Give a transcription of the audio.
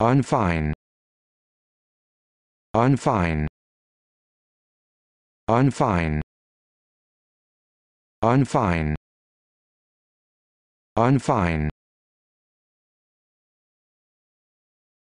unfine unfine unfine unfine unfine